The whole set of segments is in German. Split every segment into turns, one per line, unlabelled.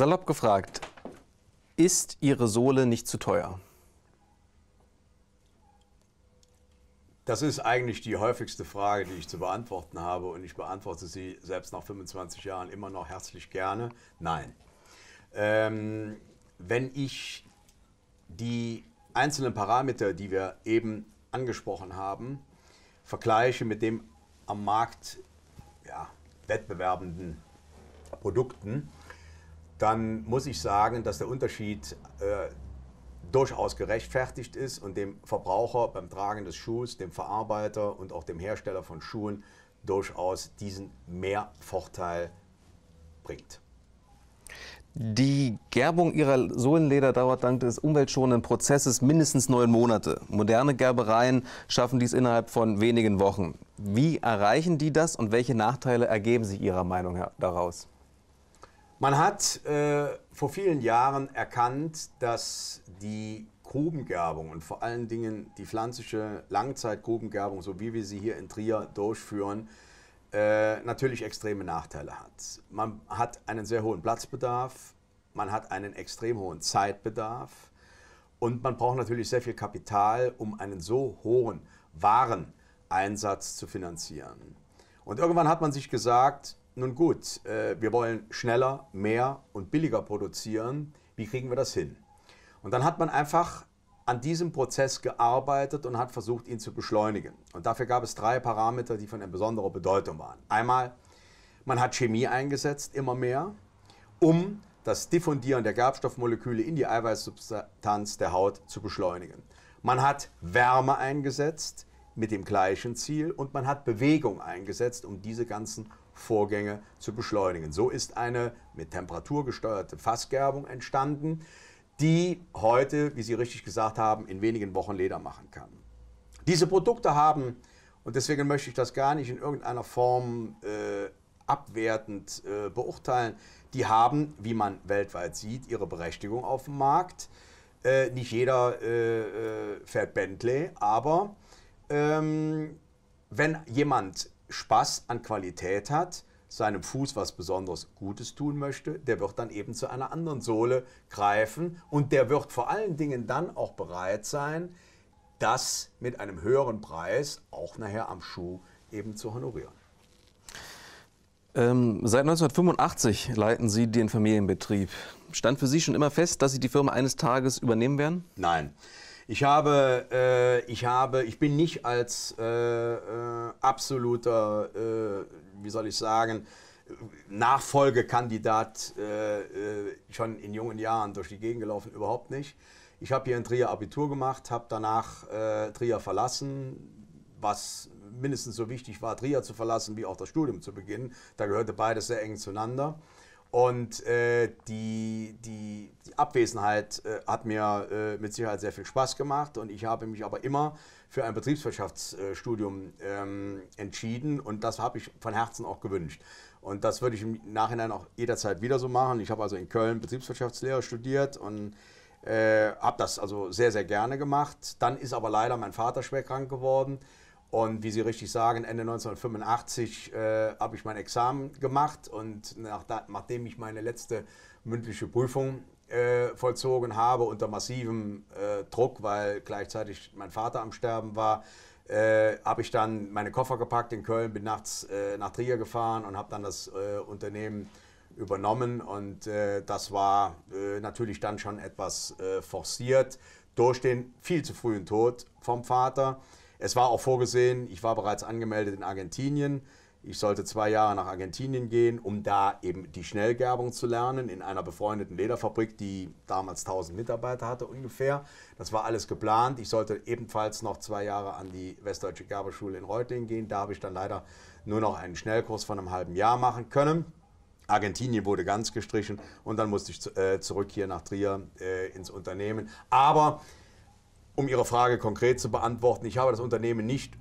Salopp gefragt, ist Ihre Sohle nicht zu teuer?
Das ist eigentlich die häufigste Frage, die ich zu beantworten habe und ich beantworte sie selbst nach 25 Jahren immer noch herzlich gerne. Nein. Ähm, wenn ich die einzelnen Parameter, die wir eben angesprochen haben, vergleiche mit dem am Markt ja, wettbewerbenden Produkten, dann muss ich sagen, dass der Unterschied äh, durchaus gerechtfertigt ist und dem Verbraucher beim Tragen des Schuhs, dem Verarbeiter und auch dem Hersteller von Schuhen durchaus diesen Mehrvorteil bringt.
Die Gerbung ihrer Sohlenleder dauert dank des umweltschonenden Prozesses mindestens neun Monate. Moderne Gerbereien schaffen dies innerhalb von wenigen Wochen. Wie erreichen die das und welche Nachteile ergeben sich Ihrer Meinung daraus?
Man hat äh, vor vielen Jahren erkannt, dass die Grubengerbung und vor allen Dingen die pflanzliche Langzeitgrubengerbung, so wie wir sie hier in Trier durchführen, äh, natürlich extreme Nachteile hat. Man hat einen sehr hohen Platzbedarf, man hat einen extrem hohen Zeitbedarf und man braucht natürlich sehr viel Kapital, um einen so hohen, Wareneinsatz zu finanzieren. Und irgendwann hat man sich gesagt, nun gut, äh, wir wollen schneller, mehr und billiger produzieren. Wie kriegen wir das hin? Und dann hat man einfach an diesem Prozess gearbeitet und hat versucht, ihn zu beschleunigen. Und dafür gab es drei Parameter, die von besonderer Bedeutung waren. Einmal, man hat Chemie eingesetzt, immer mehr, um das Diffundieren der Gerbstoffmoleküle in die Eiweißsubstanz der Haut zu beschleunigen. Man hat Wärme eingesetzt, mit dem gleichen Ziel und man hat Bewegung eingesetzt, um diese ganzen Vorgänge zu beschleunigen. So ist eine mit Temperatur gesteuerte Fassgerbung entstanden, die heute, wie Sie richtig gesagt haben, in wenigen Wochen Leder machen kann. Diese Produkte haben, und deswegen möchte ich das gar nicht in irgendeiner Form äh, abwertend äh, beurteilen, die haben, wie man weltweit sieht, ihre Berechtigung auf dem Markt. Äh, nicht jeder äh, äh, fährt Bentley, aber ähm, wenn jemand Spaß an Qualität hat, seinem Fuß was besonders Gutes tun möchte, der wird dann eben zu einer anderen Sohle greifen und der wird vor allen Dingen dann auch bereit sein, das mit einem höheren Preis auch nachher am Schuh eben zu honorieren.
Ähm, seit 1985 leiten Sie den Familienbetrieb. Stand für Sie schon immer fest, dass Sie die Firma eines Tages übernehmen werden? Nein. Ich
habe, äh, ich habe, ich bin nicht als äh, äh, absoluter, äh, wie soll ich sagen, Nachfolgekandidat äh, äh, schon in jungen Jahren durch die Gegend gelaufen, überhaupt nicht. Ich habe hier in Trier Abitur gemacht, habe danach Trier verlassen, was mindestens so wichtig war, Trier zu verlassen, wie auch das Studium zu beginnen. Da gehörte beides sehr eng zueinander. Und äh, die, die, die, Abwesenheit äh, hat mir äh, mit Sicherheit sehr viel Spaß gemacht und ich habe mich aber immer für ein Betriebswirtschaftsstudium ähm, entschieden und das habe ich von Herzen auch gewünscht. Und das würde ich im Nachhinein auch jederzeit wieder so machen. Ich habe also in Köln Betriebswirtschaftslehre studiert und äh, habe das also sehr, sehr gerne gemacht. Dann ist aber leider mein Vater schwer krank geworden und wie Sie richtig sagen, Ende 1985 äh, habe ich mein Examen gemacht und nach, nachdem ich meine letzte mündliche Prüfung äh, vollzogen habe, unter massivem äh, Druck, weil gleichzeitig mein Vater am Sterben war, äh, habe ich dann meine Koffer gepackt in Köln, bin nachts äh, nach Trier gefahren und habe dann das äh, Unternehmen übernommen. Und das war natürlich dann schon etwas forciert durch den viel zu frühen Tod vom Vater. Es war auch vorgesehen, ich war bereits angemeldet in Argentinien. Ich sollte zwei Jahre nach Argentinien gehen, um da eben die Schnellgerbung zu lernen in einer befreundeten Lederfabrik, die damals 1000 Mitarbeiter hatte ungefähr. Das war alles geplant. Ich sollte ebenfalls noch zwei Jahre an die Westdeutsche Gerbeschule in Reutlingen gehen. Da habe ich dann leider nur noch einen Schnellkurs von einem halben Jahr machen können. Argentinien wurde ganz gestrichen und dann musste ich äh, zurück hier nach Trier äh, ins Unternehmen. Aber um Ihre Frage konkret zu beantworten, ich habe das Unternehmen nicht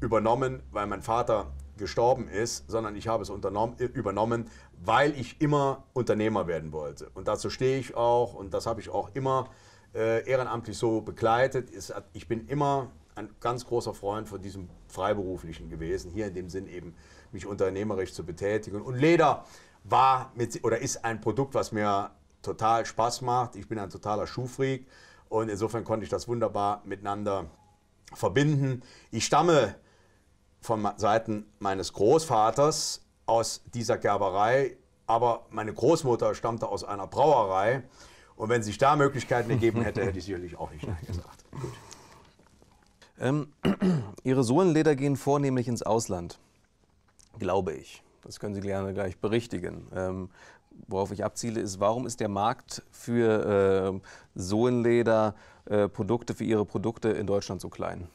übernommen, weil mein Vater gestorben ist, sondern ich habe es äh, übernommen, weil ich immer Unternehmer werden wollte. Und dazu stehe ich auch und das habe ich auch immer äh, ehrenamtlich so begleitet. Es, ich bin immer ein ganz großer Freund von diesem Freiberuflichen gewesen, hier in dem Sinn eben mich unternehmerisch zu betätigen. Und Leder war mit, oder ist ein Produkt, was mir total Spaß macht. Ich bin ein totaler Schuhfreak. Und insofern konnte ich das wunderbar miteinander verbinden. Ich stamme von Seiten meines Großvaters aus dieser Gerberei, aber meine Großmutter stammte aus einer Brauerei. Und wenn sich da Möglichkeiten ergeben hätte, hätte ich sicherlich auch nicht Nein gesagt.
Ähm, ihre Sohlenleder gehen vornehmlich ins Ausland, glaube ich. Das können Sie gerne gleich berichtigen. Ähm, worauf ich abziele, ist, warum ist der Markt für äh, Sohlenleder, äh, für Ihre Produkte in Deutschland so klein?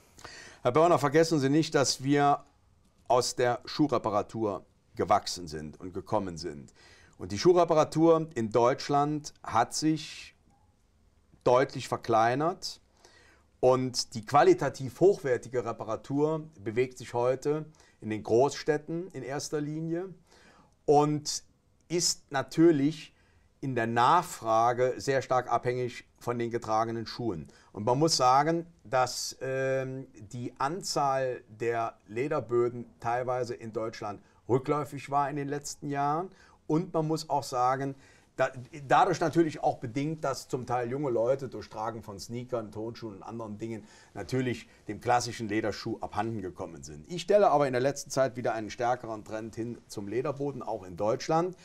Herr Börner, vergessen Sie nicht, dass wir aus der
Schuhreparatur gewachsen sind und gekommen sind. Und die Schuhreparatur in Deutschland hat sich deutlich verkleinert. Und die qualitativ hochwertige Reparatur bewegt sich heute in den Großstädten in erster Linie. Und ist natürlich in der Nachfrage sehr stark abhängig von den getragenen Schuhen. Und man muss sagen, dass ähm, die Anzahl der Lederböden teilweise in Deutschland rückläufig war in den letzten Jahren. Und man muss auch sagen, da, dadurch natürlich auch bedingt, dass zum Teil junge Leute durch Tragen von Sneakern, Tonschuhen und anderen Dingen natürlich dem klassischen Lederschuh abhanden gekommen sind. Ich stelle aber in der letzten Zeit wieder einen stärkeren Trend hin zum Lederboden, auch in Deutschland.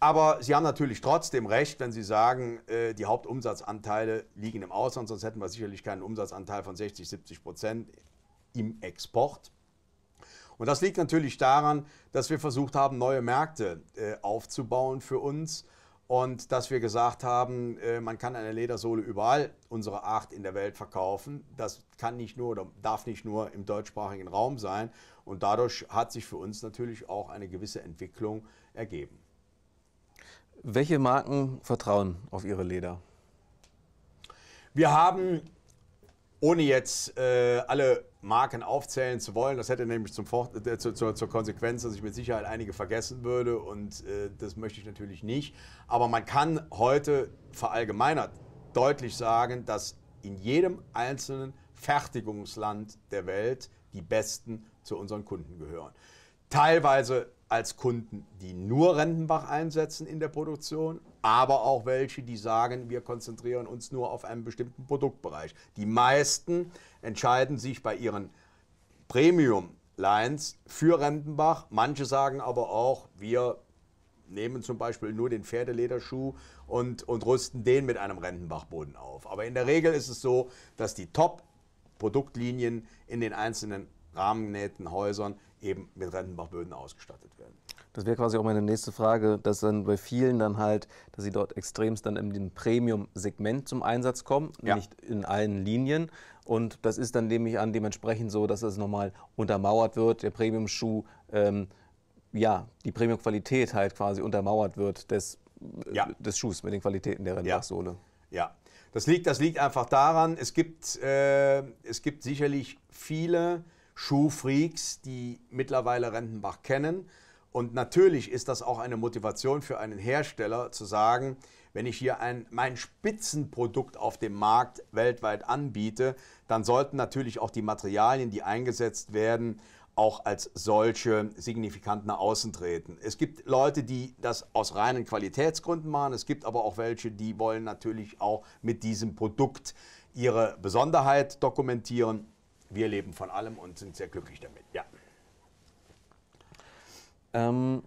Aber Sie haben natürlich trotzdem recht, wenn Sie sagen, äh, die Hauptumsatzanteile liegen im Ausland, sonst hätten wir sicherlich keinen Umsatzanteil von 60, 70 Prozent im Export. Und das liegt natürlich daran, dass wir versucht haben, neue Märkte äh, aufzubauen für uns und dass wir gesagt haben, äh, man kann eine Ledersohle überall unsere Art in der Welt verkaufen. Das kann nicht nur oder darf nicht nur im deutschsprachigen Raum sein. Und dadurch hat sich für uns natürlich auch eine gewisse Entwicklung ergeben.
Welche Marken vertrauen auf ihre Leder?
Wir haben ohne jetzt äh, alle Marken aufzählen zu wollen. Das hätte nämlich zum Vor äh, zu, zur, zur, Konsequenz, dass ich mit Sicherheit einige vergessen würde und äh, das möchte ich natürlich nicht. Aber man kann heute verallgemeinert deutlich sagen, dass in jedem einzelnen Fertigungsland der Welt die Besten zu unseren Kunden gehören. Teilweise als Kunden, die nur Rentenbach einsetzen in der Produktion, aber auch welche, die sagen, wir konzentrieren uns nur auf einen bestimmten Produktbereich. Die meisten entscheiden sich bei ihren Premium-Lines für Rentenbach. Manche sagen aber auch, wir nehmen zum Beispiel nur den Pferdelederschuh und, und rüsten den mit einem Rentenbachboden auf. Aber in der Regel ist es so, dass die Top-Produktlinien in den einzelnen Rahmennähten Häusern eben mit Rentenbachböden ausgestattet
werden. Das wäre quasi auch meine nächste Frage, dass dann bei vielen dann halt, dass sie dort extremst dann in dem Premium-Segment zum Einsatz kommen, ja. nicht in allen Linien. Und das ist dann nämlich an dementsprechend so, dass es nochmal untermauert wird, der Premium-Schuh, ähm, ja, die Premium-Qualität halt quasi untermauert wird des, ja. des Schuhs mit den Qualitäten der Rennbachsohle.
Ja. ja. Das liegt, das liegt einfach daran, es gibt, äh, es gibt sicherlich viele Schuhfreaks, die mittlerweile Rentenbach kennen. Und natürlich ist das auch eine Motivation für einen Hersteller zu sagen, wenn ich hier ein, mein Spitzenprodukt auf dem Markt weltweit anbiete, dann sollten natürlich auch die Materialien, die eingesetzt werden, auch als solche signifikant nach außen treten. Es gibt Leute, die das aus reinen Qualitätsgründen machen. Es gibt aber auch welche, die wollen natürlich auch mit diesem Produkt ihre Besonderheit dokumentieren wir leben von allem und sind sehr glücklich damit, ja.
Ähm,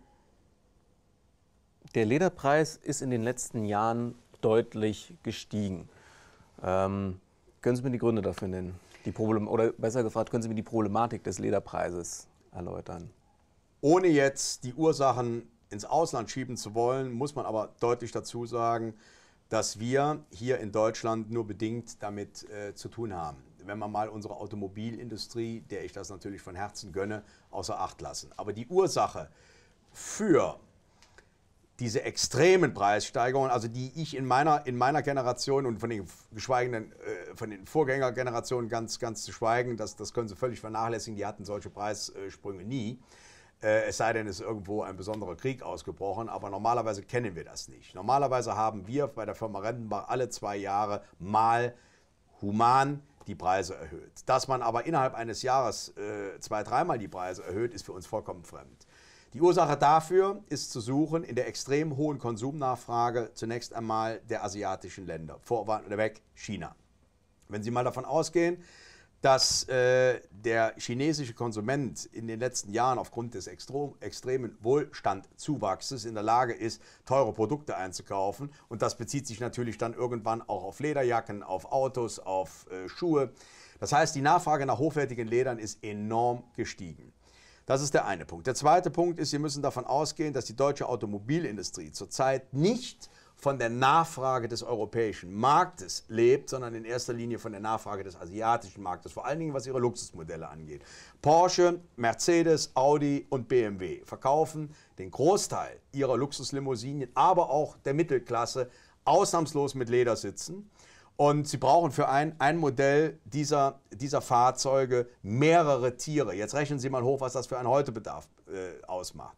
der Lederpreis ist in den letzten Jahren deutlich gestiegen. Ähm, können Sie mir die Gründe dafür nennen? Die Problem oder besser gefragt, können Sie mir die Problematik des Lederpreises erläutern?
Ohne jetzt die Ursachen ins Ausland schieben zu wollen, muss man aber deutlich dazu sagen, dass wir hier in Deutschland nur bedingt damit äh, zu tun haben wenn man mal unsere Automobilindustrie, der ich das natürlich von Herzen gönne, außer Acht lassen. Aber die Ursache für diese extremen Preissteigerungen, also die ich in meiner, in meiner Generation und von den geschweigenen, äh, von den Vorgängergenerationen ganz, ganz zu schweigen, das, das können Sie völlig vernachlässigen, die hatten solche Preissprünge nie. Äh, es sei denn, es ist irgendwo ein besonderer Krieg ausgebrochen, aber normalerweise kennen wir das nicht. Normalerweise haben wir bei der Firma Rentenbach alle zwei Jahre mal human die Preise erhöht. Dass man aber innerhalb eines Jahres äh, zwei, dreimal die Preise erhöht, ist für uns vollkommen fremd. Die Ursache dafür ist zu suchen in der extrem hohen Konsumnachfrage zunächst einmal der asiatischen Länder, oder weg China. Wenn Sie mal davon ausgehen, dass äh, der chinesische Konsument in den letzten Jahren aufgrund des extremen Wohlstandzuwachses in der Lage ist, teure Produkte einzukaufen. Und das bezieht sich natürlich dann irgendwann auch auf Lederjacken, auf Autos, auf äh, Schuhe. Das heißt, die Nachfrage nach hochwertigen Ledern ist enorm gestiegen. Das ist der eine Punkt. Der zweite Punkt ist, wir müssen davon ausgehen, dass die deutsche Automobilindustrie zurzeit nicht von der Nachfrage des europäischen Marktes lebt, sondern in erster Linie von der Nachfrage des asiatischen Marktes, vor allen Dingen was ihre Luxusmodelle angeht. Porsche, Mercedes, Audi und BMW verkaufen den Großteil ihrer Luxuslimousinen, aber auch der Mittelklasse ausnahmslos mit Ledersitzen. Und sie brauchen für ein, ein Modell dieser, dieser Fahrzeuge mehrere Tiere. Jetzt rechnen Sie mal hoch, was das für einen Heutebedarf äh, ausmacht.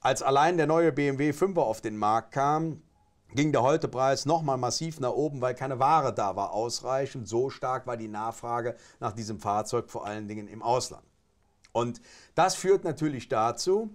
Als allein der neue BMW 5er auf den Markt kam, ging der Holtepreis nochmal massiv nach oben, weil keine Ware da war ausreichend. So stark war die Nachfrage nach diesem Fahrzeug vor allen Dingen im Ausland. Und das führt natürlich dazu,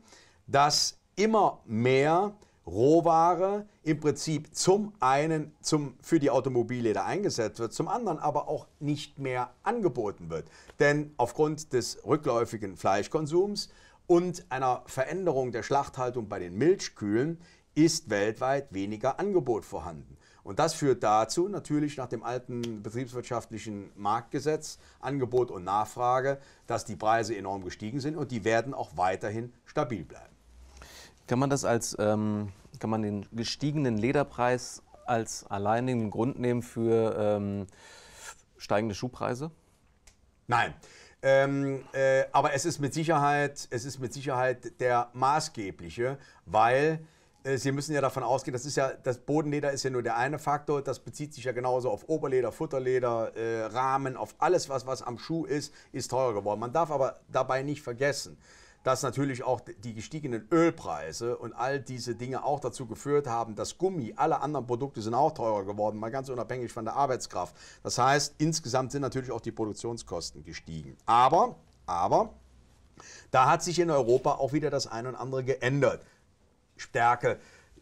dass immer mehr Rohware im Prinzip zum einen zum, für die Automobilräder eingesetzt wird, zum anderen aber auch nicht mehr angeboten wird. Denn aufgrund des rückläufigen Fleischkonsums und einer Veränderung der Schlachthaltung bei den Milchkühlen ist weltweit weniger Angebot vorhanden. Und das führt dazu, natürlich nach dem alten betriebswirtschaftlichen Marktgesetz, Angebot und
Nachfrage,
dass die Preise enorm gestiegen sind und die werden auch weiterhin stabil
bleiben. Kann man das als, ähm, kann man den gestiegenen Lederpreis als alleinigen Grund nehmen für ähm, steigende Schuhpreise? Nein. Ähm, äh, aber es ist mit Sicherheit, es ist mit Sicherheit
der maßgebliche, weil äh, Sie müssen ja davon ausgehen, das ist ja, das Bodenleder ist ja nur der eine Faktor, das bezieht sich ja genauso auf Oberleder, Futterleder, äh, Rahmen, auf alles, was, was am Schuh ist, ist teurer geworden. Man darf aber dabei nicht vergessen, dass natürlich auch die gestiegenen Ölpreise und all diese Dinge auch dazu geführt haben, dass Gummi, alle anderen Produkte sind auch teurer geworden, mal ganz unabhängig von der Arbeitskraft. Das heißt, insgesamt sind natürlich auch die Produktionskosten gestiegen. Aber, aber, da hat sich in Europa auch wieder das ein und andere geändert. Stärke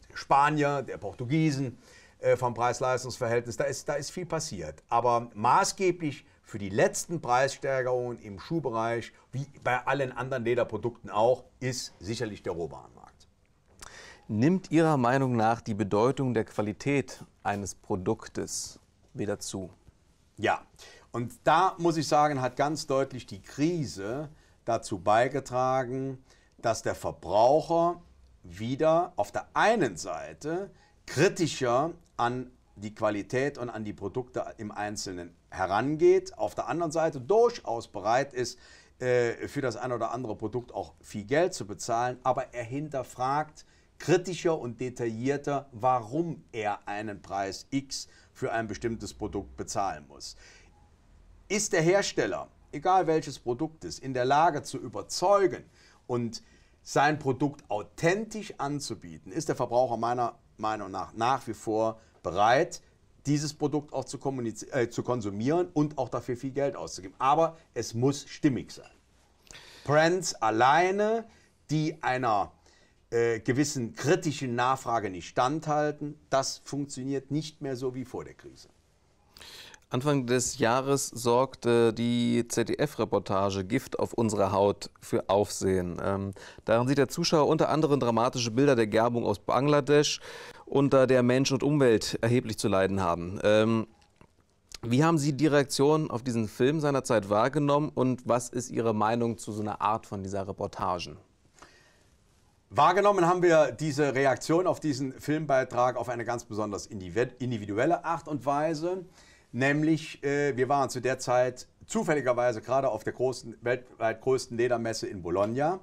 der Spanier, der Portugiesen äh, vom Preis-Leistungs-Verhältnis. Da ist, da ist viel passiert. Aber maßgeblich für die letzten Preissteigerungen im Schuhbereich, wie bei allen anderen Lederprodukten auch, ist sicherlich der Rohwarenmarkt.
Nimmt Ihrer Meinung nach die Bedeutung der Qualität eines Produktes wieder zu? Ja, und da muss ich
sagen, hat ganz deutlich die Krise dazu beigetragen, dass der Verbraucher wieder auf der einen Seite kritischer an die Qualität und an die Produkte im Einzelnen herangeht, auf der anderen Seite durchaus bereit ist, äh, für das ein oder andere Produkt auch viel Geld zu bezahlen, aber er hinterfragt kritischer und detaillierter, warum er einen Preis X für ein bestimmtes Produkt bezahlen muss. Ist der Hersteller, egal welches Produkt es, in der Lage zu überzeugen und sein Produkt authentisch anzubieten, ist der Verbraucher meiner Meinung nach nach wie vor bereit, dieses Produkt auch zu, äh, zu konsumieren und auch dafür viel Geld auszugeben. Aber es muss stimmig sein. Brands alleine, die einer äh, gewissen kritischen Nachfrage nicht standhalten, das funktioniert nicht mehr so wie vor der Krise.
Anfang des Jahres sorgte die ZDF-Reportage Gift auf unserer Haut für Aufsehen. Ähm, darin sieht der Zuschauer unter anderem dramatische Bilder der Gerbung aus Bangladesch, unter der Mensch und Umwelt erheblich zu leiden haben. Ähm, wie haben Sie die Reaktion auf diesen Film seinerzeit wahrgenommen und was ist Ihre Meinung zu so einer Art von dieser Reportagen?
Wahrgenommen haben wir diese Reaktion auf diesen Filmbeitrag auf eine ganz besonders individuelle Art und Weise. Nämlich, äh, wir waren zu der Zeit zufälligerweise gerade auf der großen, weltweit größten Ledermesse in Bologna.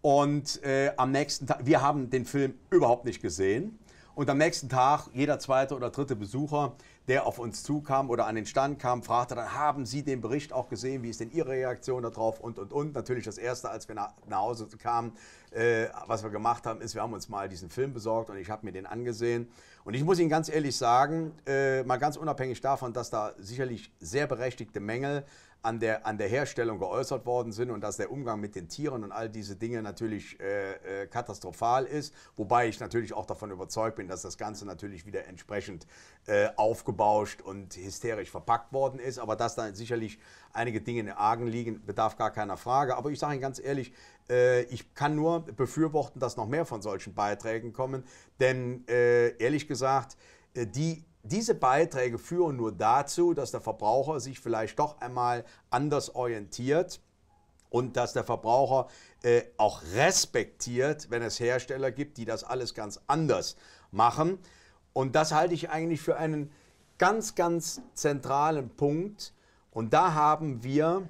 Und äh, am nächsten Tag, wir haben den Film überhaupt nicht gesehen. Und am nächsten Tag, jeder zweite oder dritte Besucher der auf uns zukam oder an den Stand kam, fragte dann, haben Sie den Bericht auch gesehen? Wie ist denn Ihre Reaktion darauf? Und, und, und. Natürlich das Erste, als wir nach, Hause kamen, äh, was wir gemacht haben, ist, wir haben uns mal diesen Film besorgt und ich habe mir den angesehen. Und ich muss Ihnen ganz ehrlich sagen, äh, mal ganz unabhängig davon, dass da sicherlich sehr berechtigte Mängel an der, an der Herstellung geäußert worden sind und dass der Umgang mit den Tieren und all diese Dinge natürlich äh, äh, katastrophal ist. Wobei ich natürlich auch davon überzeugt bin, dass das Ganze natürlich wieder entsprechend äh, aufgebauscht und hysterisch verpackt worden ist. Aber dass da sicherlich einige Dinge in den Argen liegen, bedarf gar keiner Frage. Aber ich sage Ihnen ganz ehrlich, äh, ich kann nur befürworten, dass noch mehr von solchen Beiträgen kommen. Denn äh, ehrlich gesagt, äh, die diese Beiträge führen nur dazu, dass der Verbraucher sich vielleicht doch einmal anders orientiert und dass der Verbraucher äh, auch respektiert, wenn es Hersteller gibt, die das alles ganz anders machen. Und das halte ich eigentlich für einen ganz, ganz zentralen Punkt. Und da haben wir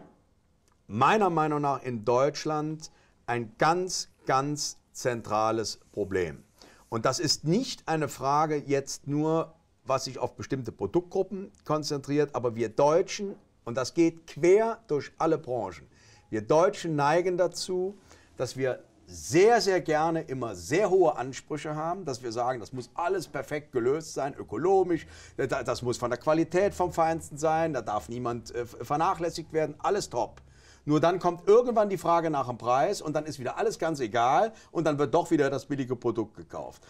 meiner Meinung nach in Deutschland ein ganz, ganz zentrales Problem. Und das ist nicht eine Frage jetzt nur was sich auf bestimmte Produktgruppen konzentriert, aber wir Deutschen, und das geht quer durch alle Branchen, wir Deutschen neigen dazu, dass wir sehr, sehr gerne immer sehr hohe Ansprüche haben, dass wir sagen, das muss alles perfekt gelöst sein, ökonomisch, äh, das muss von der Qualität vom Feinsten sein, da darf niemand äh, vernachlässigt werden, alles top. Nur dann kommt irgendwann die Frage nach dem Preis und dann ist wieder alles ganz egal und dann wird doch wieder das billige Produkt gekauft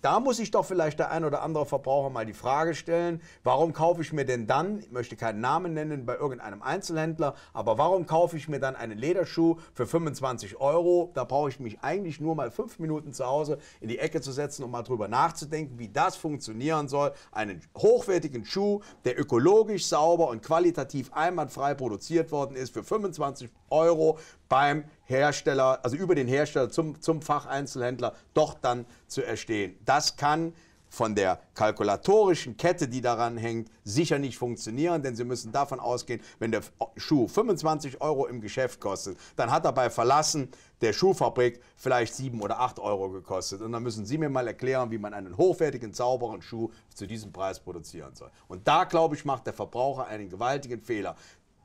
da muss ich doch vielleicht der ein oder andere Verbraucher mal die Frage stellen, warum kaufe ich mir denn dann, ich möchte keinen Namen nennen bei irgendeinem Einzelhändler, aber warum kaufe ich mir dann einen Lederschuh für 25 Euro? Da brauche ich mich eigentlich nur mal fünf Minuten zu Hause in die Ecke zu setzen, um mal drüber nachzudenken, wie das funktionieren soll. Einen hochwertigen Schuh, der ökologisch sauber und qualitativ einwandfrei produziert worden ist, für 25 Euro beim Hersteller, also über den Hersteller zum, zum Facheinzelhändler, doch dann zu erstehen. Das kann von der kalkulatorischen Kette, die daran hängt, sicher nicht funktionieren, denn Sie müssen davon ausgehen, wenn der Schuh 25 Euro im Geschäft kostet, dann hat er bei Verlassen der Schuhfabrik vielleicht 7 oder 8 Euro gekostet. Und dann müssen Sie mir mal erklären, wie man einen hochwertigen, sauberen Schuh zu diesem Preis produzieren soll. Und da, glaube ich, macht der Verbraucher einen gewaltigen Fehler.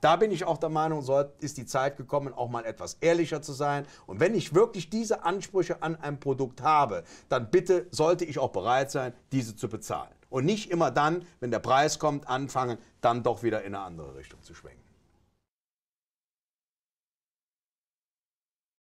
Da bin ich auch der Meinung, so ist die Zeit gekommen, auch mal etwas ehrlicher zu sein. Und wenn ich wirklich diese Ansprüche an ein Produkt habe, dann bitte sollte ich auch bereit sein, diese zu bezahlen. Und nicht immer dann, wenn der Preis kommt, anfangen, dann doch wieder in eine andere Richtung zu schwenken.